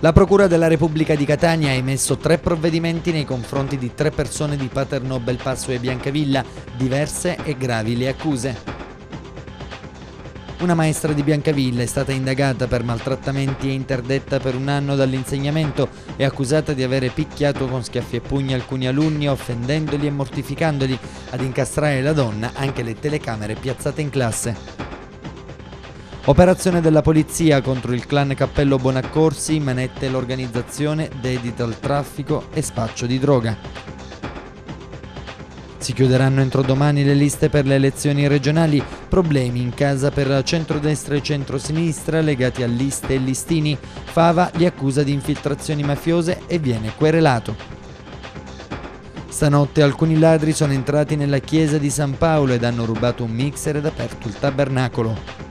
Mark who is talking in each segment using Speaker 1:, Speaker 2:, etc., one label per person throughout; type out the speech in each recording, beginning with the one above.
Speaker 1: La Procura della Repubblica di Catania ha emesso tre provvedimenti nei confronti di tre persone di Paternò, Belpasso e Biancavilla, diverse e gravi le accuse. Una maestra di Biancavilla è stata indagata per maltrattamenti e interdetta per un anno dall'insegnamento e accusata di avere picchiato con schiaffi e pugni alcuni alunni offendendoli e mortificandoli, ad incastrare la donna anche le telecamere piazzate in classe. Operazione della polizia contro il clan Cappello Bonaccorsi, manette l'organizzazione dedita al traffico e spaccio di droga. Si chiuderanno entro domani le liste per le elezioni regionali, problemi in casa per la centrodestra e centrosinistra legati a liste e listini, Fava li accusa di infiltrazioni mafiose e viene querelato. Stanotte alcuni ladri sono entrati nella chiesa di San Paolo ed hanno rubato un mixer ed aperto il tabernacolo.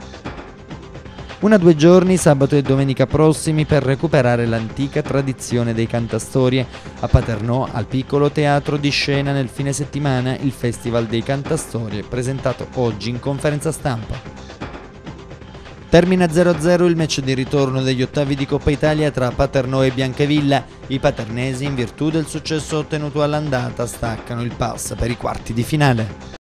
Speaker 1: Una due giorni sabato e domenica prossimi per recuperare l'antica tradizione dei cantastorie. A Paternò, al piccolo teatro di scena nel fine settimana, il Festival dei Cantastorie, presentato oggi in conferenza stampa. Termina 0-0 il match di ritorno degli ottavi di Coppa Italia tra Paternò e Biancavilla. I paternesi, in virtù del successo ottenuto all'andata, staccano il pass per i quarti di finale.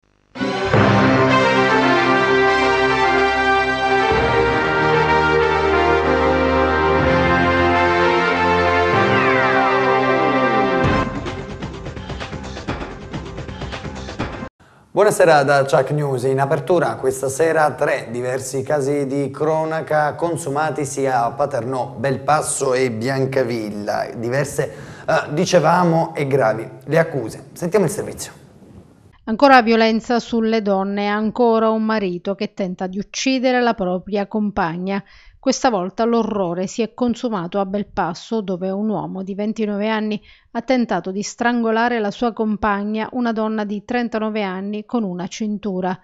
Speaker 1: Buonasera da Chuck News. In apertura questa sera tre diversi casi di cronaca consumati sia a Paternò, Belpasso e Biancavilla. Diverse, eh, dicevamo, e gravi le accuse. Sentiamo il servizio.
Speaker 2: Ancora violenza sulle donne, ancora un marito che tenta di uccidere la propria compagna. Questa volta l'orrore si è consumato a bel passo, dove un uomo di 29 anni ha tentato di strangolare la sua compagna, una donna di 39 anni, con una cintura.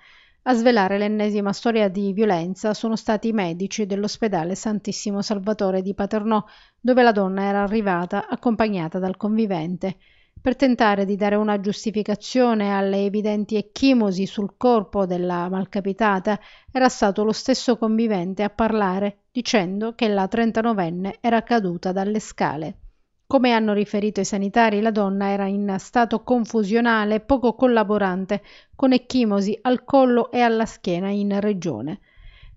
Speaker 2: A svelare l'ennesima storia di violenza sono stati i medici dell'ospedale Santissimo Salvatore di Paternò, dove la donna era arrivata accompagnata dal convivente per tentare di dare una giustificazione alle evidenti ecchimosi sul corpo della malcapitata, era stato lo stesso convivente a parlare, dicendo che la 39enne era caduta dalle scale. Come hanno riferito i sanitari, la donna era in stato confusionale poco collaborante, con ecchimosi al collo e alla schiena in regione.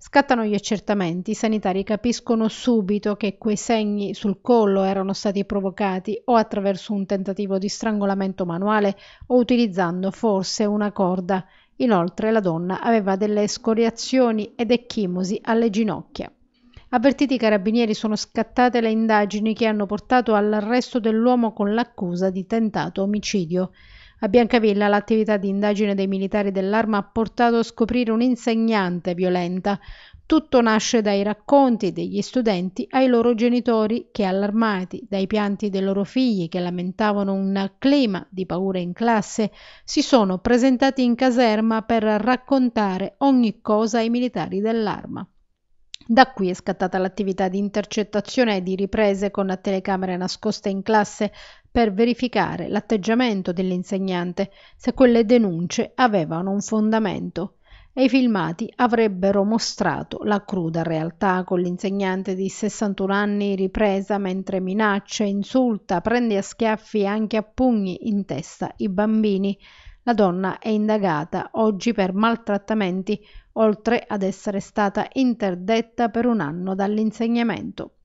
Speaker 2: Scattano gli accertamenti, i sanitari capiscono subito che quei segni sul collo erano stati provocati o attraverso un tentativo di strangolamento manuale o utilizzando forse una corda. Inoltre la donna aveva delle scoriazioni ed ecchimosi alle ginocchia. Avvertiti i carabinieri sono scattate le indagini che hanno portato all'arresto dell'uomo con l'accusa di tentato omicidio. A Biancavilla l'attività di indagine dei militari dell'arma ha portato a scoprire un'insegnante violenta. Tutto nasce dai racconti degli studenti ai loro genitori che allarmati dai pianti dei loro figli che lamentavano un clima di paura in classe si sono presentati in caserma per raccontare ogni cosa ai militari dell'arma. Da qui è scattata l'attività di intercettazione e di riprese con telecamere nascoste in classe per verificare l'atteggiamento dell'insegnante se quelle denunce avevano un fondamento e i filmati avrebbero mostrato la cruda realtà con l'insegnante di 61 anni ripresa mentre minaccia, insulta, prende a schiaffi e anche a pugni in testa i bambini. La donna è indagata oggi per maltrattamenti, oltre ad essere stata interdetta per un anno dall'insegnamento.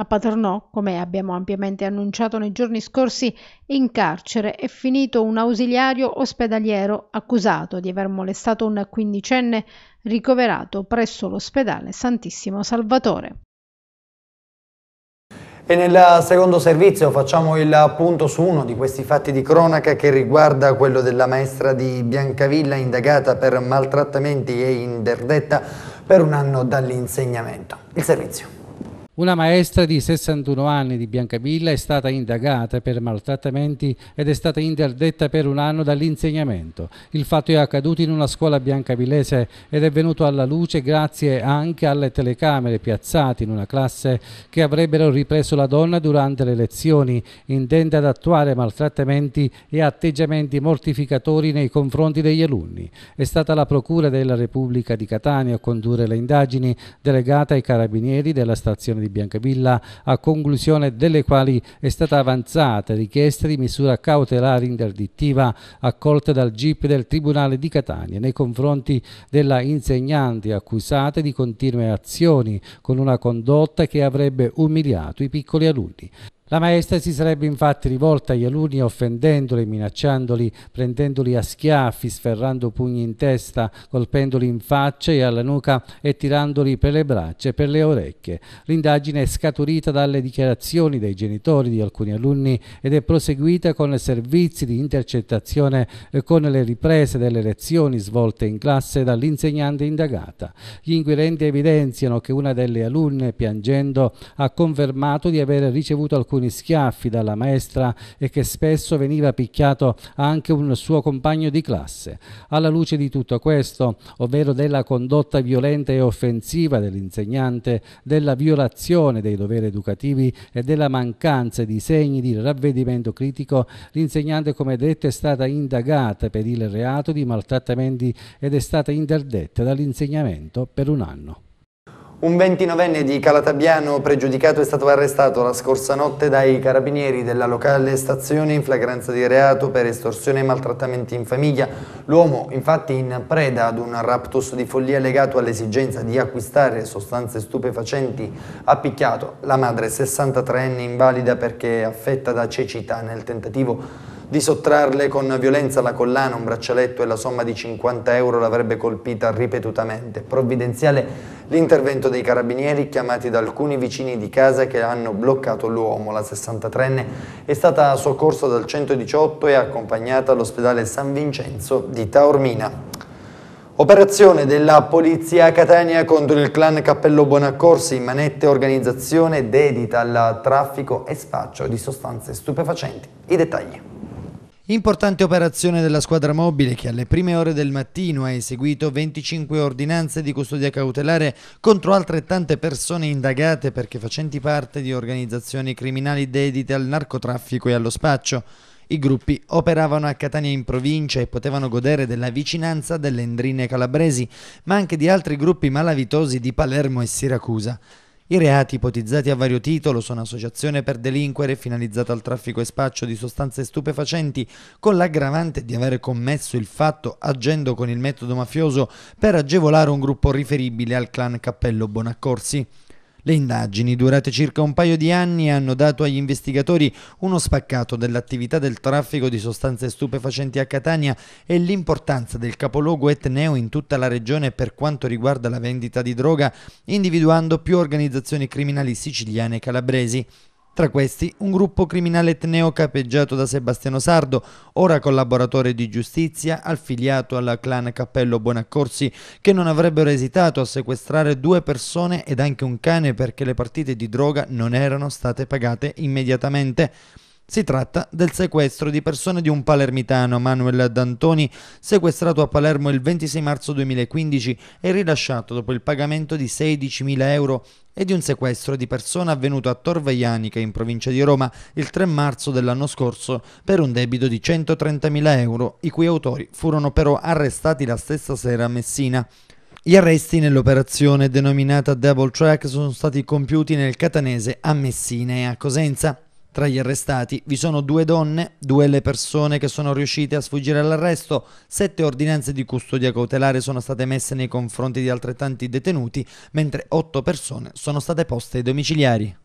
Speaker 2: A Paternò, come abbiamo ampiamente annunciato nei giorni scorsi, in carcere è finito un ausiliario ospedaliero accusato di aver molestato un quindicenne ricoverato presso l'ospedale Santissimo Salvatore.
Speaker 3: E
Speaker 1: nel secondo servizio facciamo il punto su uno di questi fatti di cronaca che riguarda quello della maestra di Biancavilla indagata per maltrattamenti e interdetta per un anno dall'insegnamento. Il servizio.
Speaker 4: Una maestra di 61 anni di Biancavilla è stata indagata per maltrattamenti ed è stata interdetta per un anno dall'insegnamento. Il fatto è accaduto in una scuola biancavillese ed è venuto alla luce grazie anche alle telecamere piazzate in una classe che avrebbero ripreso la donna durante le lezioni, intende ad attuare maltrattamenti e atteggiamenti mortificatori nei confronti degli alunni. È stata la Procura della Repubblica di Catania a condurre le indagini delegata ai carabinieri della stazione di di Biancavilla, a conclusione delle quali è stata avanzata richiesta di misura cautelare interdittiva accolta dal GIP del Tribunale di Catania nei confronti della insegnante accusata di continue azioni con una condotta che avrebbe umiliato i piccoli alunni. La maestra si sarebbe infatti rivolta agli alunni offendendoli, minacciandoli, prendendoli a schiaffi, sferrando pugni in testa, colpendoli in faccia e alla nuca e tirandoli per le braccia e per le orecchie. L'indagine è scaturita dalle dichiarazioni dei genitori di alcuni alunni ed è proseguita con servizi di intercettazione e eh, con le riprese delle lezioni svolte in classe dall'insegnante indagata. Gli inquirenti evidenziano che una delle alunne, piangendo, ha confermato di aver ricevuto alcuni alcuni schiaffi dalla maestra e che spesso veniva picchiato anche un suo compagno di classe. Alla luce di tutto questo, ovvero della condotta violenta e offensiva dell'insegnante, della violazione dei doveri educativi e della mancanza di segni di ravvedimento critico, l'insegnante, come detto, è stata indagata per il reato di maltrattamenti ed è stata interdetta dall'insegnamento per un anno.
Speaker 1: Un 29enne di Calatabiano pregiudicato è stato arrestato la scorsa notte dai carabinieri della locale stazione in flagranza di reato per estorsione e maltrattamenti in famiglia. L'uomo, infatti, in preda ad un raptus di follia legato all'esigenza di acquistare sostanze stupefacenti, ha picchiato la madre 63enne invalida perché affetta da cecità nel tentativo di di sottrarle con violenza la collana, un braccialetto e la somma di 50 euro l'avrebbe colpita ripetutamente. Provvidenziale l'intervento dei carabinieri chiamati da alcuni vicini di casa che hanno bloccato l'uomo. La 63enne è stata soccorsa dal 118 e accompagnata all'ospedale San Vincenzo di Taormina. Operazione della polizia Catania contro il clan Cappello Buonaccorsi Bonaccorsi, manette organizzazione dedita al traffico e spaccio di sostanze stupefacenti. I dettagli. Importante operazione della squadra mobile che alle prime ore del mattino ha eseguito 25 ordinanze di custodia cautelare contro altrettante persone indagate perché facenti parte di organizzazioni criminali dedite al narcotraffico e allo spaccio. I gruppi operavano a Catania in provincia e potevano godere della vicinanza delle endrine calabresi, ma anche di altri gruppi malavitosi di Palermo e Siracusa. I reati ipotizzati a vario titolo sono associazione per delinquere finalizzata al traffico e spaccio di sostanze stupefacenti con l'aggravante di aver commesso il fatto agendo con il metodo mafioso per agevolare un gruppo riferibile al clan Cappello Bonaccorsi. Le indagini, durate circa un paio di anni, hanno dato agli investigatori uno spaccato dell'attività del traffico di sostanze stupefacenti a Catania e l'importanza del capoluogo etneo in tutta la regione per quanto riguarda la vendita di droga, individuando più organizzazioni criminali siciliane e calabresi. Tra questi un gruppo criminale etneo capeggiato da Sebastiano Sardo, ora collaboratore di giustizia, affiliato al clan Cappello Buonaccorsi, che non avrebbero esitato a sequestrare due persone ed anche un cane perché le partite di droga non erano state pagate immediatamente. Si tratta del sequestro di persone di un palermitano, Manuel D'Antoni, sequestrato a Palermo il 26 marzo 2015 e rilasciato dopo il pagamento di 16.000 euro e di un sequestro di persona avvenuto a Torveianica in provincia di Roma il 3 marzo dell'anno scorso per un debito di 130.000 euro, i cui autori furono però arrestati la stessa sera a Messina. Gli arresti nell'operazione denominata Double Track sono stati compiuti nel Catanese a Messina e a Cosenza. Tra gli arrestati vi sono due donne, due le persone che sono riuscite a sfuggire all'arresto, sette ordinanze di custodia cautelare sono state messe nei confronti di altrettanti detenuti, mentre otto persone sono state poste ai domiciliari.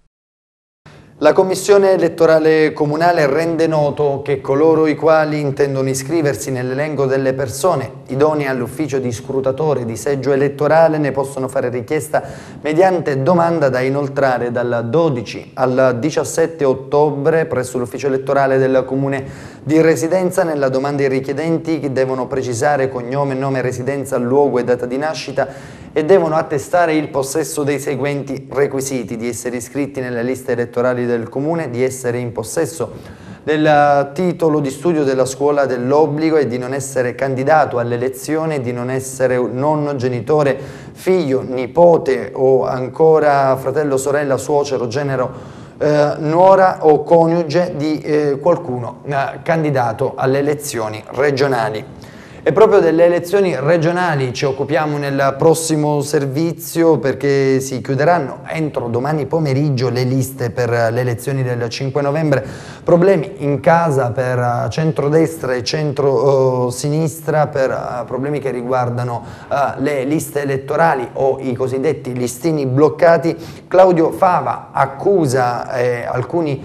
Speaker 1: La Commissione elettorale comunale rende noto che coloro i quali intendono iscriversi nell'elenco delle persone idonee all'ufficio di scrutatore di seggio elettorale ne possono fare richiesta mediante domanda da inoltrare dal 12 al 17 ottobre presso l'ufficio elettorale del comune di residenza. Nella domanda i richiedenti devono precisare cognome, nome, residenza, luogo e data di nascita e devono attestare il possesso dei seguenti requisiti di essere iscritti nelle liste elettorali del comune, di essere in possesso del titolo di studio della scuola dell'obbligo e di non essere candidato all'elezione, di non essere nonno, genitore, figlio, nipote o ancora fratello, sorella, suocero, genero, eh, nuora o coniuge di eh, qualcuno eh, candidato alle elezioni regionali. E proprio delle elezioni regionali ci occupiamo nel prossimo servizio perché si chiuderanno entro domani pomeriggio le liste per le elezioni del 5 novembre. Problemi in casa per centrodestra e centrosinistra per eh, problemi che riguardano eh, le liste elettorali o i cosiddetti listini bloccati. Claudio Fava accusa eh, alcuni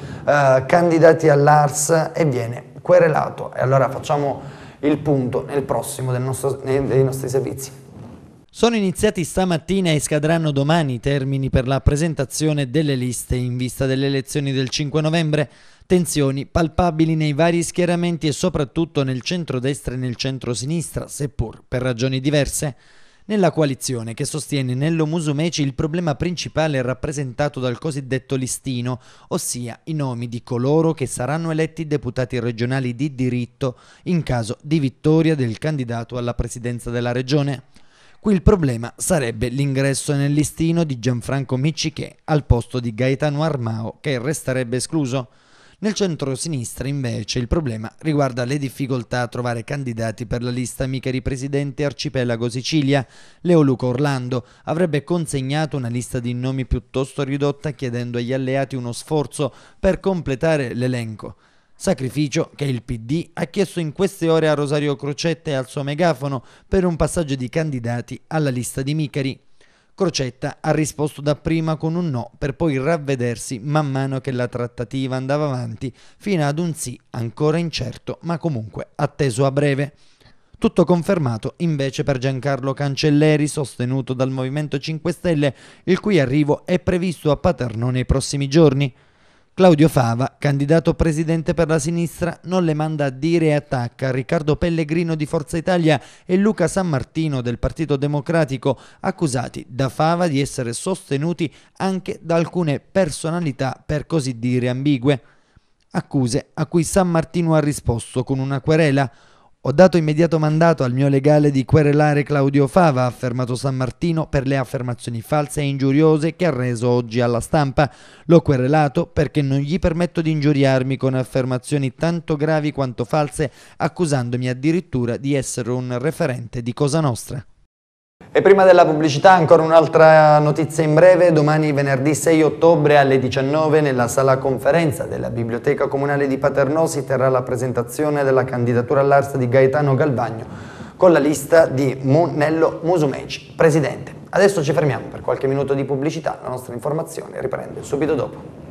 Speaker 1: candidati all'ARS e viene querelato. E allora facciamo il punto nel prossimo del nostro, dei nostri servizi. Sono iniziati stamattina e scadranno domani i termini per la presentazione delle liste in vista delle elezioni del 5 novembre. Tensioni palpabili nei vari schieramenti e soprattutto nel centro-destra e nel centro-sinistra, seppur per ragioni diverse. Nella coalizione che sostiene Nello Musumeci il problema principale è rappresentato dal cosiddetto listino, ossia i nomi di coloro che saranno eletti deputati regionali di diritto in caso di vittoria del candidato alla presidenza della regione. Qui il problema sarebbe l'ingresso nel listino di Gianfranco Miccichè al posto di Gaetano Armao che resterebbe escluso. Nel centro-sinistra invece il problema riguarda le difficoltà a trovare candidati per la lista Micheri Presidente Arcipelago Sicilia. Leo Leoluco Orlando avrebbe consegnato una lista di nomi piuttosto ridotta chiedendo agli alleati uno sforzo per completare l'elenco. Sacrificio che il PD ha chiesto in queste ore a Rosario Crocetta e al suo megafono per un passaggio di candidati alla lista di Micheri. Crocetta ha risposto dapprima con un no per poi ravvedersi man mano che la trattativa andava avanti fino ad un sì ancora incerto ma comunque atteso a breve. Tutto confermato invece per Giancarlo Cancelleri, sostenuto dal Movimento 5 Stelle, il cui arrivo è previsto a Paterno nei prossimi giorni. Claudio Fava, candidato presidente per la sinistra, non le manda a dire e attacca Riccardo Pellegrino di Forza Italia e Luca San Martino del Partito Democratico, accusati da Fava di essere sostenuti anche da alcune personalità per così dire ambigue. Accuse a cui San Martino ha risposto con una querela ho dato immediato mandato al mio legale di querelare Claudio Fava, ha affermato San Martino, per le affermazioni false e ingiuriose che ha reso oggi alla stampa. L'ho querelato perché non gli permetto di ingiuriarmi con affermazioni tanto gravi quanto false, accusandomi addirittura di essere un referente di Cosa Nostra. E prima della pubblicità ancora un'altra notizia in breve, domani venerdì 6 ottobre alle 19 nella sala conferenza della Biblioteca Comunale di Paternò si terrà la presentazione della candidatura all'Arsa di Gaetano Galvagno con la lista di Munello Musumeci, presidente. Adesso ci fermiamo per qualche minuto di pubblicità, la nostra informazione riprende subito dopo.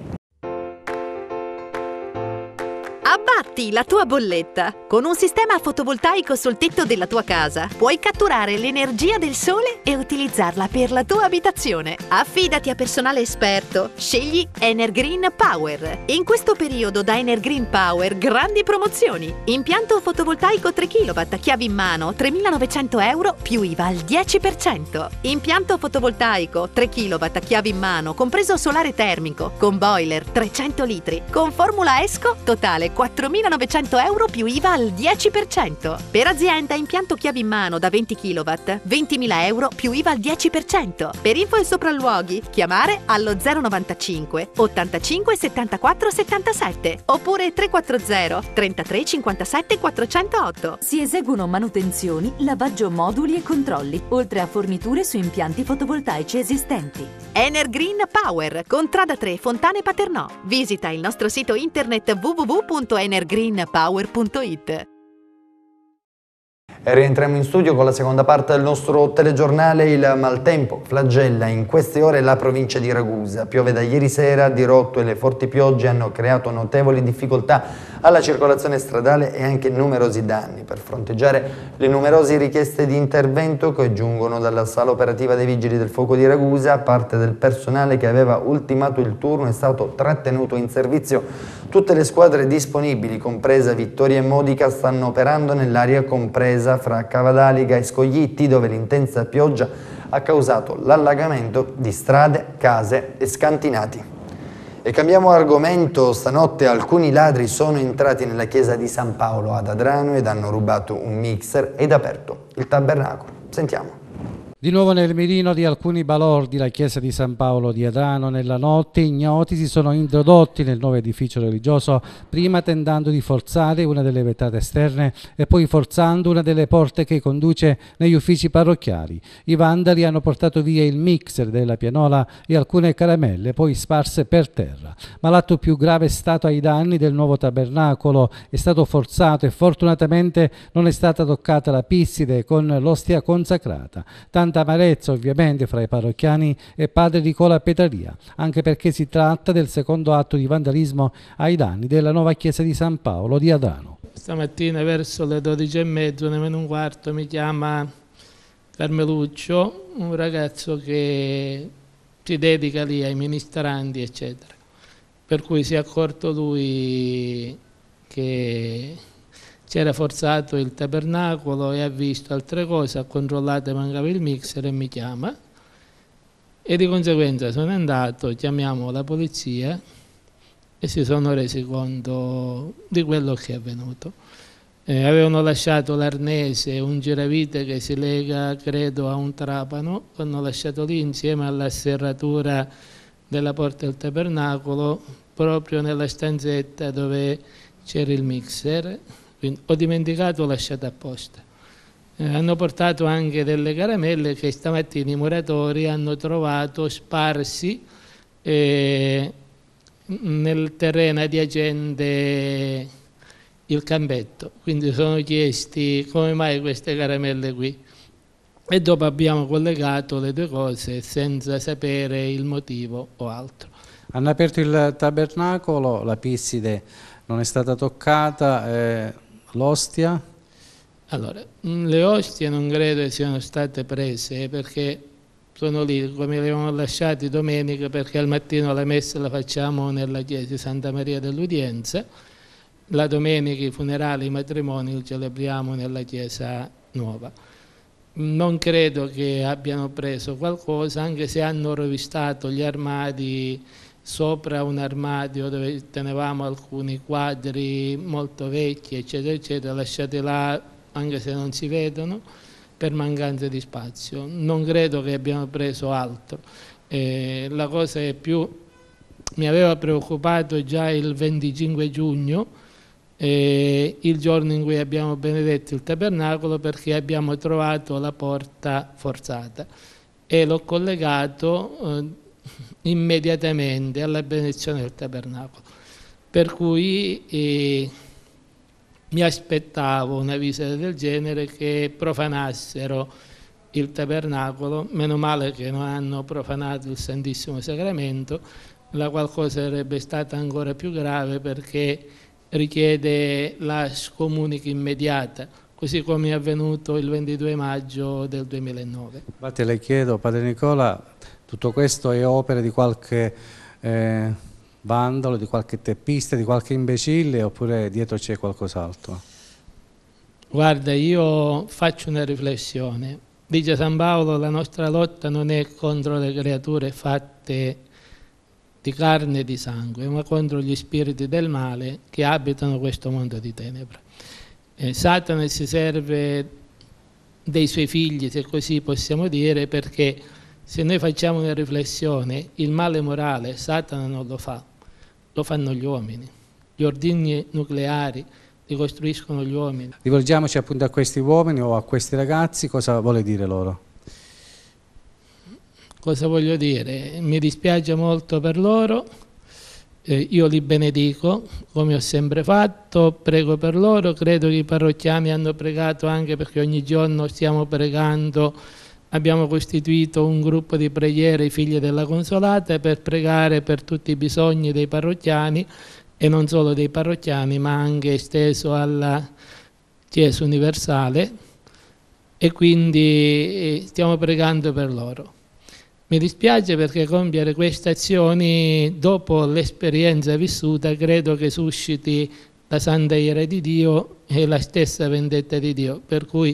Speaker 5: Pagati la tua bolletta! Con un sistema fotovoltaico sul tetto della tua casa puoi catturare l'energia del sole e utilizzarla per la tua abitazione. Affidati a personale esperto. Scegli Energreen Power. In questo periodo da Energreen Power grandi promozioni. Impianto fotovoltaico 3 kW, chiavi in mano, 3.900 euro più IVA al 10%. Impianto fotovoltaico 3 kW, chiavi in mano, compreso solare termico, con boiler 300 litri, con formula ESCO totale 4.000 1.900 euro più IVA al 10%. Per azienda impianto chiavi in mano da 20 kW, 20.000 euro più IVA al 10%. Per info e sopralluoghi, chiamare allo 095 85 74 77 oppure 340 33 57 408. Si eseguono manutenzioni, lavaggio moduli e controlli, oltre a forniture su impianti fotovoltaici esistenti. Energreen Power, Contrada 3, Fontane Paternò. Visita il nostro sito internet www.energreen.com greenpower.it.
Speaker 1: Rientriamo in studio con la seconda parte del nostro telegiornale Il maltempo flagella in queste ore la provincia di Ragusa. Piove da ieri sera, dirotto e le forti piogge hanno creato notevoli difficoltà alla circolazione stradale e anche numerosi danni. Per fronteggiare le numerose richieste di intervento che giungono dalla sala operativa dei Vigili del Fuoco di Ragusa, parte del personale che aveva ultimato il turno è stato trattenuto in servizio Tutte le squadre disponibili, compresa Vittoria e Modica, stanno operando nell'area compresa fra Cavadaliga e Scoglitti, dove l'intensa pioggia ha causato l'allagamento di strade, case e scantinati. E cambiamo argomento, stanotte alcuni ladri sono entrati nella chiesa di San Paolo ad Adrano ed hanno rubato un mixer ed aperto il tabernacolo. Sentiamo.
Speaker 4: Di nuovo nel mirino di alcuni balordi la chiesa di San Paolo di Adrano nella notte ignoti si sono introdotti nel nuovo edificio religioso prima tentando di forzare una delle vetrate esterne e poi forzando una delle porte che conduce negli uffici parrocchiali. I vandali hanno portato via il mixer della pianola e alcune caramelle poi sparse per terra. Ma l'atto più grave è stato ai danni del nuovo tabernacolo, è stato forzato e fortunatamente non è stata toccata la pisside con l'ostia consacrata. Tanto Tanta amarezza ovviamente fra i parrocchiani e padre Nicola Petraria, anche perché si tratta del secondo atto di vandalismo ai danni della nuova chiesa di San Paolo di Adano.
Speaker 6: Stamattina verso le e 12.30, nemmeno un quarto, mi chiama Carmeluccio, un ragazzo che si dedica lì ai ministranti, eccetera. Per cui si è accorto lui che si era forzato il tabernacolo e ha visto altre cose, ha controllato e mancava il mixer e mi chiama. E di conseguenza sono andato, chiamiamo la polizia e si sono resi conto di quello che è avvenuto. Eh, avevano lasciato l'arnese, un giravite che si lega, credo, a un trapano, l'hanno lasciato lì insieme alla serratura della porta del tabernacolo, proprio nella stanzetta dove c'era il mixer ho dimenticato, ho lasciato apposta. Eh, hanno portato anche delle caramelle che stamattina i muratori hanno trovato sparsi eh, nel terreno adiacente il campetto. Quindi sono chiesti come mai queste caramelle qui. E dopo abbiamo collegato le due cose senza sapere il motivo o altro.
Speaker 4: Hanno aperto il tabernacolo, la
Speaker 6: pisside non è stata
Speaker 4: toccata. Eh L'ostia?
Speaker 6: Allora, mm, le ostie non credo siano state prese eh, perché sono lì come le abbiamo lasciate domenica perché al mattino la messa la facciamo nella chiesa di Santa Maria dell'Udienza, la domenica i funerali, i matrimoni li celebriamo nella chiesa nuova. Non credo che abbiano preso qualcosa, anche se hanno rovistato gli armadi, sopra un armadio dove tenevamo alcuni quadri molto vecchi, eccetera, eccetera, lasciati là anche se non si vedono, per mancanza di spazio. Non credo che abbiamo preso altro. Eh, la cosa che più mi aveva preoccupato già il 25 giugno, eh, il giorno in cui abbiamo benedetto il tabernacolo, perché abbiamo trovato la porta forzata e l'ho collegato. Eh, immediatamente alla benedizione del tabernacolo. Per cui eh, mi aspettavo una visita del genere che profanassero il tabernacolo, meno male che non hanno profanato il Santissimo Sacramento, la qual cosa sarebbe stata ancora più grave perché richiede la scomunica immediata, così come è avvenuto il 22 maggio del 2009.
Speaker 4: Infatti le chiedo, Padre Nicola, tutto questo è opera di qualche eh, vandalo, di qualche teppista, di qualche imbecille oppure dietro c'è qualcos'altro?
Speaker 6: Guarda, io faccio una riflessione. Dice San Paolo, la nostra lotta non è contro le creature fatte di carne e di sangue, ma contro gli spiriti del male che abitano questo mondo di tenebra. Eh, Satana si serve dei suoi figli, se così possiamo dire, perché se noi facciamo una riflessione, il male morale Satana non lo fa, lo fanno gli uomini. Gli ordini nucleari li costruiscono gli uomini.
Speaker 4: Rivolgiamoci appunto a questi uomini o a questi ragazzi, cosa vuole dire loro?
Speaker 6: Cosa voglio dire? Mi dispiace molto per loro, eh, io li benedico come ho sempre fatto, prego per loro, credo che i parrocchiani hanno pregato anche perché ogni giorno stiamo pregando Abbiamo costituito un gruppo di preghiere i figli della Consolata per pregare per tutti i bisogni dei parrocchiani e non solo dei parrocchiani ma anche esteso alla Chiesa Universale e quindi eh, stiamo pregando per loro. Mi dispiace perché compiere queste azioni dopo l'esperienza vissuta credo che susciti la santa ira di Dio e la stessa vendetta di Dio, per cui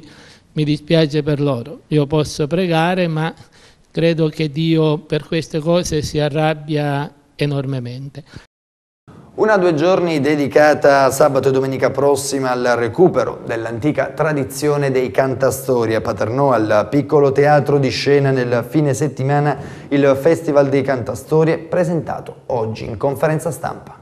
Speaker 6: mi dispiace per loro, io posso pregare ma credo che Dio per queste cose si arrabbia enormemente.
Speaker 1: Una due giorni dedicata sabato e domenica prossima al recupero dell'antica tradizione dei cantastori a Paternò, al piccolo teatro di scena nel fine settimana, il Festival dei Cantastorie presentato oggi in conferenza stampa.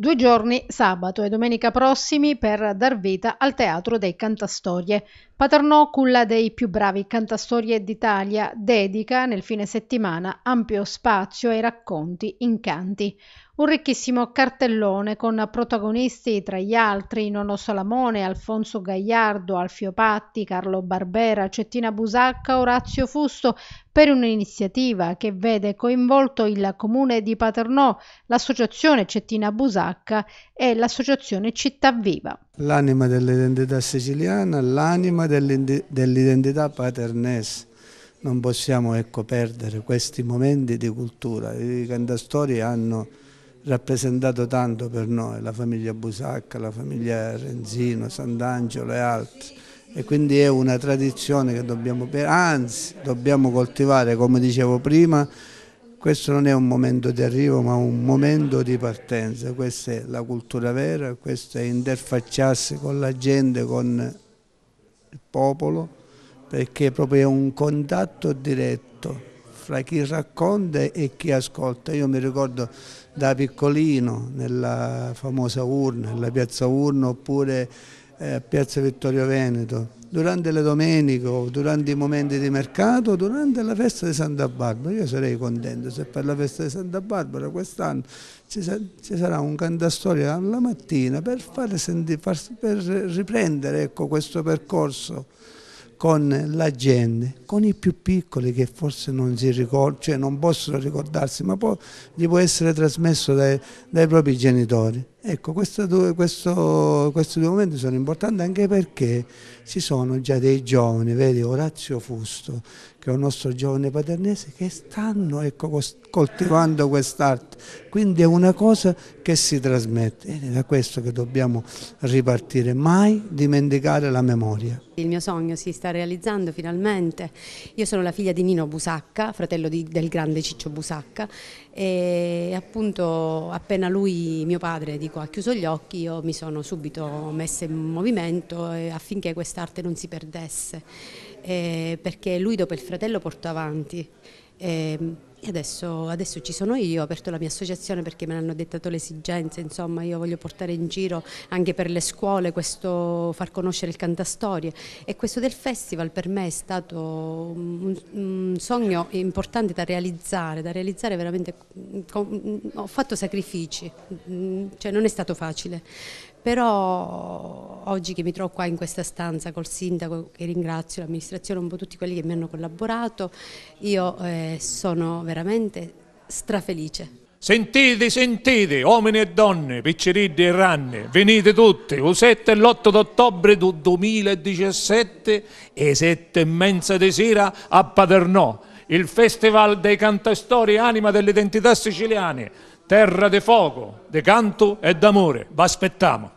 Speaker 2: Due giorni, sabato e domenica prossimi, per dar vita al Teatro dei Cantastorie. Paternò, culla dei più bravi cantastorie d'Italia, dedica nel fine settimana ampio spazio ai racconti, incanti un ricchissimo cartellone con protagonisti tra gli altri Nono Salamone, Alfonso Gagliardo, Alfio Patti, Carlo Barbera, Cettina Busacca, Orazio Fusto per un'iniziativa che vede coinvolto il comune di Paternò, l'associazione Cettina Busacca e l'associazione Città Viva.
Speaker 7: L'anima dell'identità siciliana, l'anima dell'identità paternese non possiamo ecco, perdere questi momenti di cultura. I cantastori hanno rappresentato tanto per noi, la famiglia Busacca, la famiglia Renzino, Sant'Angelo e altri. E quindi è una tradizione che dobbiamo, anzi dobbiamo coltivare, come dicevo prima, questo non è un momento di arrivo ma un momento di partenza, questa è la cultura vera, questo è interfacciarsi con la gente, con il popolo, perché proprio è un contatto diretto fra chi racconta e chi ascolta. Io mi ricordo da piccolino nella famosa urna, nella piazza urna oppure eh, piazza Vittorio Veneto, durante le domeniche, durante i momenti di mercato, durante la festa di Santa Barbara. Io sarei contento se per la festa di Santa Barbara quest'anno ci, sarà un cantastoria alla mattina per, sentire, per riprendere ecco, questo percorso con la gente, con i più piccoli che forse non si ricordano, cioè non possono ricordarsi, ma poi gli può essere trasmesso dai, dai propri genitori. Ecco, due, questo, questi due momenti sono importanti anche perché ci sono già dei giovani, vedi Orazio Fusto, che è un nostro giovane paternese, che stanno ecco, coltivando quest'arte. Quindi è una cosa che si trasmette ed è da questo che dobbiamo ripartire, mai dimenticare la memoria.
Speaker 8: Il mio sogno si sta realizzando finalmente. Io sono la figlia di Nino Busacca, fratello di, del grande Ciccio Busacca e appunto appena lui, mio padre, dico, ha chiuso gli occhi io mi sono subito messa in movimento affinché quest'arte non si perdesse eh, perché lui dopo il fratello portò avanti. Eh, Adesso, adesso, ci sono io, ho aperto la mia associazione perché me l'hanno dettato le esigenze, insomma io voglio portare in giro anche per le scuole questo, far conoscere il cantastorie e questo del festival per me è stato un, un sogno importante da realizzare, da realizzare veramente, ho fatto sacrifici, cioè non è stato facile però oggi che mi trovo qua in questa stanza col sindaco che ringrazio, l'amministrazione, un po' tutti quelli che mi hanno collaborato, io eh, sono veramente strafelice.
Speaker 6: Sentite, sentite, uomini e donne, picciriddi e ranne, venite tutti, il 7 e l'8 d'ottobre del 2017 e 7 e mezza di sera a Paternò, il Festival dei Cantastori Anima delle Identità Siciliane. Terra de Fogo, de canto e d'amore. V'aspettiamo.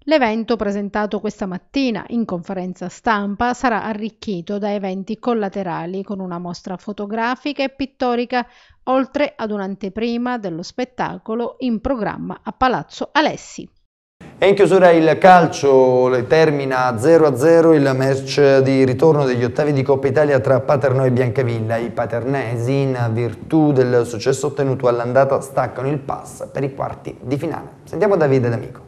Speaker 2: L'evento presentato questa mattina in conferenza stampa sarà arricchito da eventi collaterali con una mostra fotografica e pittorica, oltre ad un'anteprima dello spettacolo in programma a Palazzo Alessi.
Speaker 1: E in chiusura il calcio termina 0-0 il match di ritorno degli ottavi di Coppa Italia tra Paternò e Biancavilla. I paternesi in virtù del successo ottenuto all'andata staccano il pass per i quarti di finale. Sentiamo Davide D'Amico.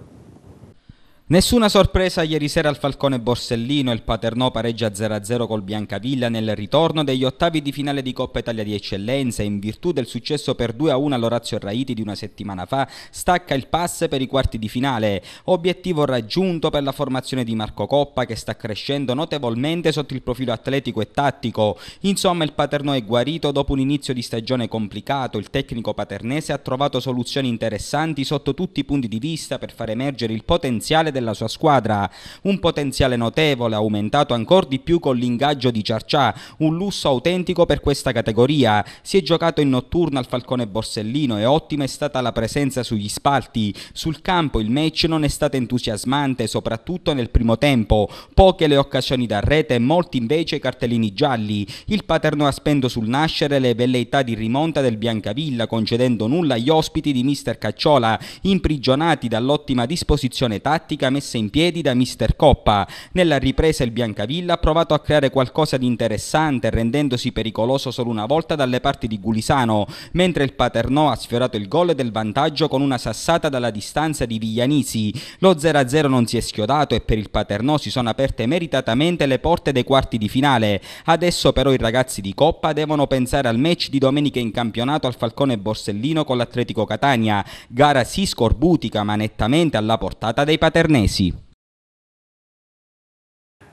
Speaker 3: Nessuna sorpresa ieri sera al Falcone Borsellino, il Paternò pareggia 0-0 col Biancavilla nel ritorno degli ottavi di finale di Coppa Italia di Eccellenza in virtù del successo per 2-1 all'Orazio Raiti di una settimana fa, stacca il pass per i quarti di finale, obiettivo raggiunto per la formazione di Marco Coppa che sta crescendo notevolmente sotto il profilo atletico e tattico. Insomma il Paternò è guarito dopo un inizio di stagione complicato, il tecnico paternese ha trovato soluzioni interessanti sotto tutti i punti di vista per far emergere il potenziale della sua squadra, un potenziale notevole aumentato ancora di più con l'ingaggio di Ciarcià, un lusso autentico per questa categoria. Si è giocato in notturna al Falcone Borsellino e ottima è stata la presenza sugli spalti. Sul campo il match non è stato entusiasmante, soprattutto nel primo tempo. Poche le occasioni da rete e molti invece i cartellini gialli. Il Paterno ha spento sul nascere le velleità di rimonta del Biancavilla, concedendo nulla agli ospiti di mister Cacciola, imprigionati dall'ottima disposizione tattica partita messa in piedi da Mister Coppa. Nella ripresa il Biancavilla ha provato a creare qualcosa di interessante rendendosi pericoloso solo una volta dalle parti di Gulisano, mentre il Paternò ha sfiorato il gol del vantaggio con una sassata dalla distanza di Viglianisi. Lo 0-0 non si è schiodato e per il Paternò si sono aperte meritatamente le porte dei quarti di finale. Adesso però i ragazzi di Coppa devono pensare al match di domenica in campionato al Falcone Borsellino con l'Atletico Catania, gara sì scorbutica ma nettamente alla portata dei Paternò. Farnesi.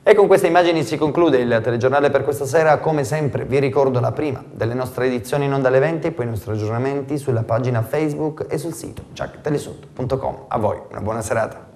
Speaker 1: E con queste immagini si conclude il telegiornale per questa sera. Come sempre vi ricordo la prima delle nostre edizioni non dalle 20 e poi i nostri aggiornamenti sulla pagina Facebook e sul sito giactelesotto.com. A voi una buona serata.